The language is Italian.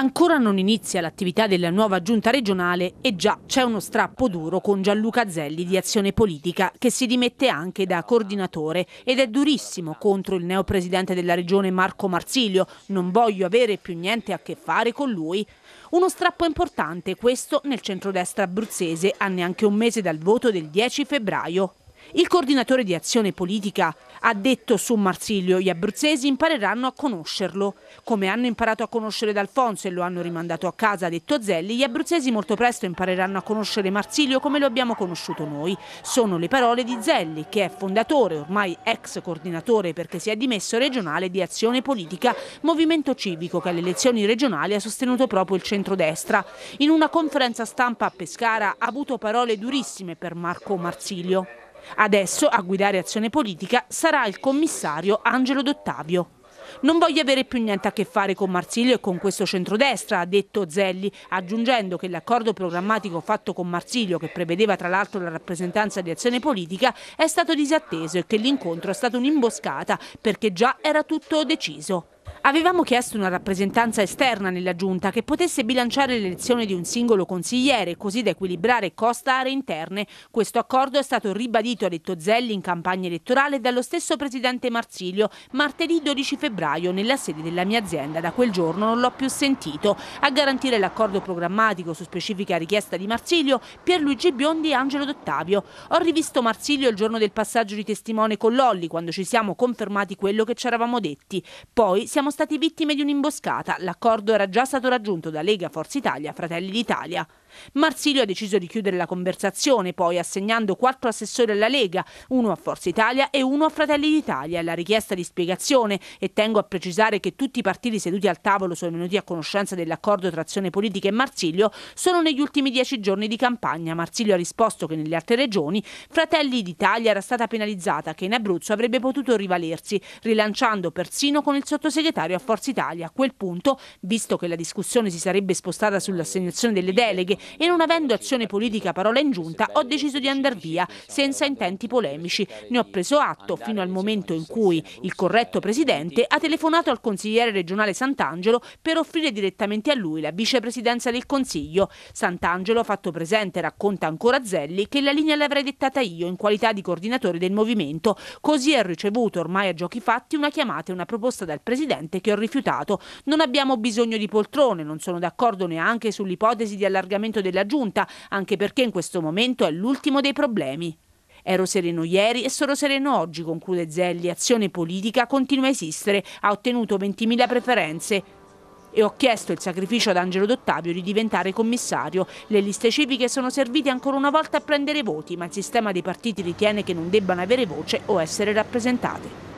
Ancora non inizia l'attività della nuova giunta regionale e già c'è uno strappo duro con Gianluca Zelli di Azione Politica che si dimette anche da coordinatore ed è durissimo contro il neopresidente della regione Marco Marsilio. Non voglio avere più niente a che fare con lui. Uno strappo importante questo nel centrodestra abruzzese a neanche un mese dal voto del 10 febbraio. Il coordinatore di azione politica ha detto su Marsilio gli abruzzesi impareranno a conoscerlo. Come hanno imparato a conoscere D'Alfonso e lo hanno rimandato a casa, ha detto Zelli, gli abruzzesi molto presto impareranno a conoscere Marsilio come lo abbiamo conosciuto noi. Sono le parole di Zelli, che è fondatore, ormai ex coordinatore perché si è dimesso regionale di azione politica, movimento civico che alle elezioni regionali ha sostenuto proprio il centrodestra. In una conferenza stampa a Pescara ha avuto parole durissime per Marco Marsilio. Adesso a guidare azione politica sarà il commissario Angelo Dottavio. Non voglio avere più niente a che fare con Marsilio e con questo centrodestra, ha detto Zelli, aggiungendo che l'accordo programmatico fatto con Marsilio, che prevedeva tra l'altro la rappresentanza di azione politica, è stato disatteso e che l'incontro è stato un'imboscata perché già era tutto deciso. Avevamo chiesto una rappresentanza esterna nella giunta che potesse bilanciare l'elezione di un singolo consigliere, così da equilibrare costa aree interne. Questo accordo è stato ribadito, ha detto Zelli, in campagna elettorale dallo stesso presidente Marsilio martedì 12 febbraio nella sede della mia azienda. Da quel giorno non l'ho più sentito. A garantire l'accordo programmatico su specifica richiesta di Marsilio, Pierluigi Biondi e Angelo D'Ottavio. Ho rivisto Marsilio il giorno del passaggio di testimone con Lolli, quando ci siamo confermati quello che ci eravamo detti. Poi siamo siamo stati vittime di un'imboscata. L'accordo era già stato raggiunto da Lega, Forza Italia, Fratelli d'Italia. Marsilio ha deciso di chiudere la conversazione, poi assegnando quattro assessori alla Lega, uno a Forza Italia e uno a Fratelli d'Italia, alla richiesta di spiegazione e tengo a precisare che tutti i partiti seduti al tavolo sono venuti a conoscenza dell'accordo tra azione politica e Marsilio solo negli ultimi dieci giorni di campagna. Marsilio ha risposto che nelle altre regioni Fratelli d'Italia era stata penalizzata, che in Abruzzo avrebbe potuto rivalersi, rilanciando persino con il sottosegretario a Forza Italia. A quel punto, visto che la discussione si sarebbe spostata sull'assegnazione delle deleghe e non avendo azione politica parola in giunta ho deciso di andare via senza intenti polemici. Ne ho preso atto fino al momento in cui il corretto presidente ha telefonato al consigliere regionale Sant'Angelo per offrire direttamente a lui la vicepresidenza del Consiglio. Sant'Angelo ha fatto presente, racconta ancora Zelli, che la linea l'avrei dettata io in qualità di coordinatore del movimento. Così ho ricevuto ormai a giochi fatti una chiamata e una proposta dal presidente che ho rifiutato. Non abbiamo bisogno di poltrone, non sono d'accordo neanche sull'ipotesi di allargamento comportamento della giunta, anche perché in questo momento è l'ultimo dei problemi. Ero sereno ieri e sono sereno oggi, conclude Zelli. Azione politica continua a esistere, ha ottenuto 20.000 preferenze. E ho chiesto il sacrificio ad Angelo Dottavio di diventare commissario. Le liste civiche sono servite ancora una volta a prendere voti, ma il sistema dei partiti ritiene che non debbano avere voce o essere rappresentate.